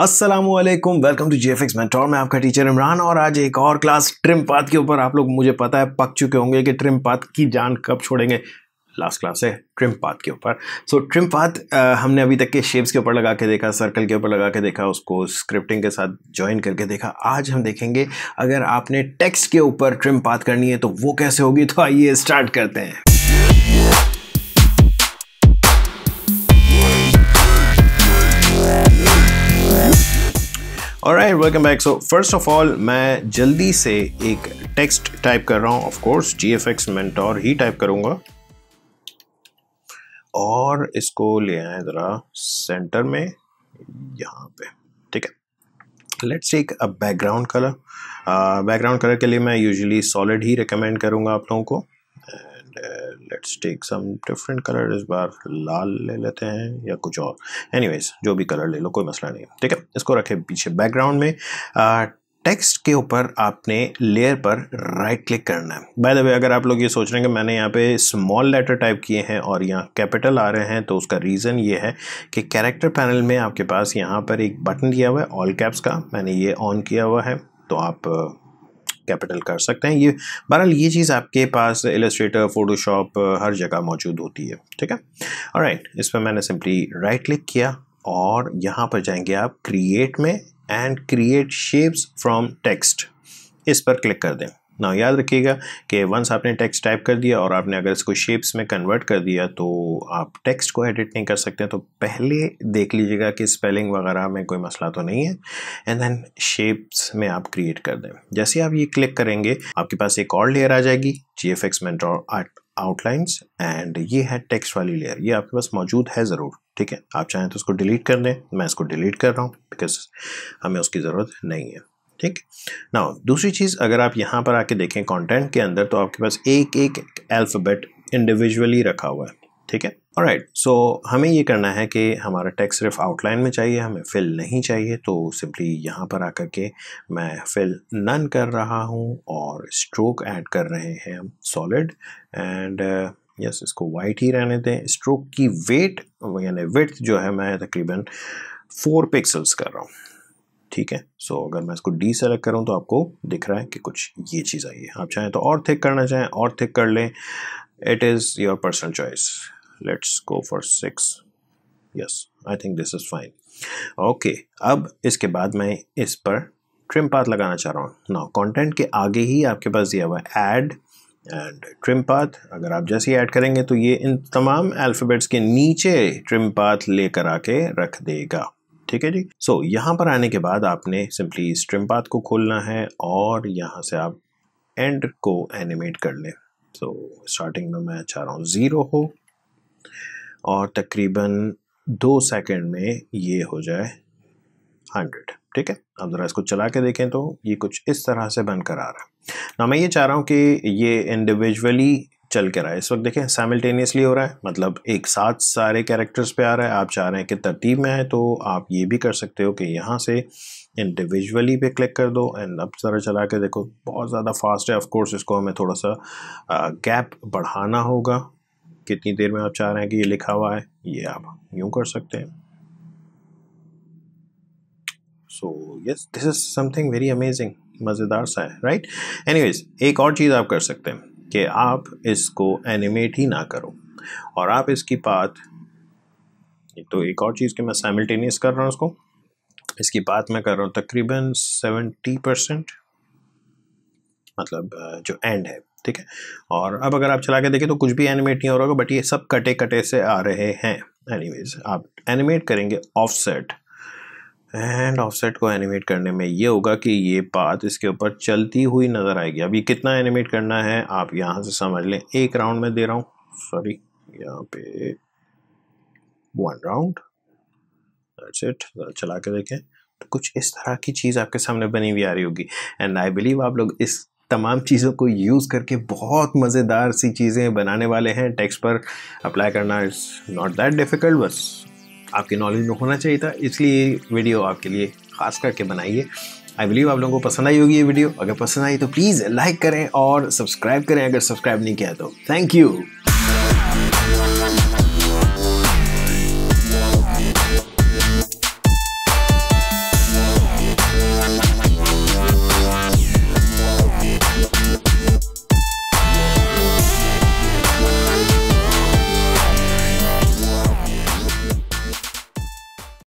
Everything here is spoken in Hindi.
Aslam welcome to G F X mentor मैं आपका टीचर इमरान और आज एक और क्लास ट्रिम पाथ के ऊपर आप लोग मुझे पता है पक चुके होंगे कि ट्रिम पाथ की जान कब छोड़ेंगे लास्ट क्लास है ट्रिम पाथ के ऊपर सो so, ट्रिम पाथ हमने अभी तक के शेप्स के ऊपर लगा के देखा सर्कल के ऊपर लगा के देखा उसको स्क्रिप्टिंग के साथ ज्वाइन करके देखा आज हम देखेंगे अगर आपने टेक्स्ट के ऊपर ट्रिम पाथ करनी है तो वो कैसे होगी तो आइए स्टार्ट करते हैं और I welcome back so first of all मैं जल्दी से एक टेक्स्ट टाइप कर रहा हूँ of course G F X mentor ही टाइप करूँगा और इसको ले आए ज़रा सेंटर में यहाँ पे ठीक है let's take a background colour background colour के लिए मैं यूजुअली सॉलिड ही रिकमेंड करूँगा आप लोगों को let's take some different colour इस बार लाल ले लेते हैं या कुछ और एनीवेज जो भी कलर ले लो कोई मसला नहीं ठीक है इसको रखें पीछे बैकग्राउंड में आ, टेक्स्ट के ऊपर आपने लेयर पर राइट क्लिक करना है बाय द वे अगर आप लोग ये सोच रहे हैं कि मैंने यहाँ पे स्मॉल लेटर टाइप किए हैं और यहाँ कैपिटल आ रहे हैं तो उसका रीज़न ये है कि कैरेक्टर पैनल में आपके पास यहाँ पर एक बटन दिया हुआ है ऑल कैप्स का मैंने ये ऑन किया हुआ है तो आप कैपिटल कर सकते हैं ये बहरहाल ये चीज़ आपके पास एलस्ट्रेटर फोटोशॉप हर जगह मौजूद होती है ठीक है और राइट इस पर मैंने सिंपली राइट क्लिक किया और यहाँ पर जाएंगे आप क्रिएट में and create shapes from text इस पर क्लिक कर दें ना याद रखिएगा कि वंस आपने टेक्स्ट टाइप कर दिया और आपने अगर इसको शेप्स में कन्वर्ट कर दिया तो आप टेक्स्ट को एडिट नहीं कर सकते तो पहले देख लीजिएगा कि स्पेलिंग वगैरह में कोई मसला तो नहीं है एंड देन शेप्स में आप क्रिएट कर दें जैसे आप ये क्लिक करेंगे आपके पास एक और लेयर आ जाएगी G F X outlines and ये है टेक्स्ट वाली लेयर ये आपके पास मौजूद है ज़रूर ठीक है आप चाहें तो उसको डिलीट कर दें मैं इसको डिलीट कर रहा हूँ बिकॉज हमें उसकी ज़रूरत नहीं है ठीक ना दूसरी चीज़ अगर आप यहाँ पर आके देखें कंटेंट के अंदर तो आपके पास एक एक अल्फ़ाबेट इंडिविजुअली रखा हुआ है ठीक है और राइट सो हमें ये करना है कि हमारा टेक्स्ट सिर्फ आउटलाइन में चाहिए हमें फिल नहीं चाहिए तो सिंपली यहाँ पर आकर के मैं फिल नन कर रहा हूँ और स्ट्रोक ऐड कर रहे हैं हम सॉलिड एंड यस इसको वाइट ही रहने दें स्ट्रोक की वेट यानी वेट जो है मैं तकरीबन फोर पिक्सल्स कर रहा हूँ ठीक है सो so, अगर मैं इसको डी सेलेक्ट करूँ तो आपको दिख रहा है कि कुछ ये चीज़ आई है आप चाहें तो और थिक करना चाहें और थिक कर लें it is your personal choice let's go for six yes I think this is fine okay अब इसके बाद मैं इस पर ट्रिम पाथ लगाना चाह रहा हूँ ना कंटेंट के आगे ही आपके पास दिया हुआ है एड एंड ट्रिम पाथ अगर आप जैसे ही ऐड करेंगे तो ये इन तमाम अल्फ़ाबेट्स के नीचे ट्रिम पाथ लेकर आके रख देगा ठीक है जी सो so, यहाँ पर आने के बाद आपने सिंपली स्ट्रिम पाथ को खोलना है और यहाँ से आप एंड को एनिमेट कर लें सो so, स्टार्टिंग में मैं चाह रहा हूँ ज़ीरो हो और तकरीबन दो सेकंड में ये हो जाए हंड्रेड ठीक है अब ज़रा इसको चला के देखें तो ये कुछ इस तरह से बनकर आ रहा है ना मैं ये चाह रहा हूँ कि ये इंडिविजुअली चल के रहा है इस वक्त देखें साइमल्टेनियसली हो रहा है मतलब एक साथ सारे कैरेक्टर्स पे आ रहा है आप चाह रहे हैं कि तरतीब में आए तो आप ये भी कर सकते हो कि यहाँ से इंडिविजुअली पे क्लिक कर दो एंड अब ज़रा चला के देखो बहुत ज़्यादा फास्ट है ऑफकोर्स इसको हमें थोड़ा सा गैप बढ़ाना होगा कितनी देर में आप चाह रहे हैं कि ये लिखा हुआ है ये आप यूँ कर सकते हैं so yes this is something very amazing मज़ेदार सा है राइट right? एनीवेज एक और चीज़ आप कर सकते हैं कि आप इसको एनिमेट ही ना करो और आप इसकी बात तो एक और चीज़ कि मैं साइमल्टेनियस कर रहा हूँ उसको इसकी बात मैं कर रहा हूँ तकरीबन सेवेंटी परसेंट मतलब जो एंड है ठीक है और अब अगर आप चला के देखें तो कुछ भी एनिमेट नहीं हो रहा होगा बट ये सब कटे कटे से आ रहे हैं एनीवेज आप एनिमेट करेंगे ऑफसेट एंड ऑफसेट को एनिमेट करने में ये होगा कि ये बात इसके ऊपर चलती हुई नज़र आएगी अब ये कितना एनिमेट करना है आप यहाँ से समझ लें एक राउंड में दे रहा हूँ सॉरी यहाँ पे वन राउंड इट चला के देखें तो कुछ इस तरह की चीज़ आपके सामने बनी हुई आ रही होगी एंड आई बिलीव आप लोग इस तमाम चीज़ों को यूज़ करके बहुत मज़ेदार सी चीज़ें बनाने वाले हैं टेक्स्ट पर अप्लाई करना इज़ नॉट दैट डिफ़िकल्ट बस आपके नॉलेज में होना चाहिए था इसलिए वीडियो आपके लिए खास करके बनाइए आई बिलीव आप लोगों को पसंद आई होगी ये वीडियो अगर पसंद आई तो प्लीज़ लाइक करें और सब्सक्राइब करें अगर सब्सक्राइब नहीं किया तो थैंक यू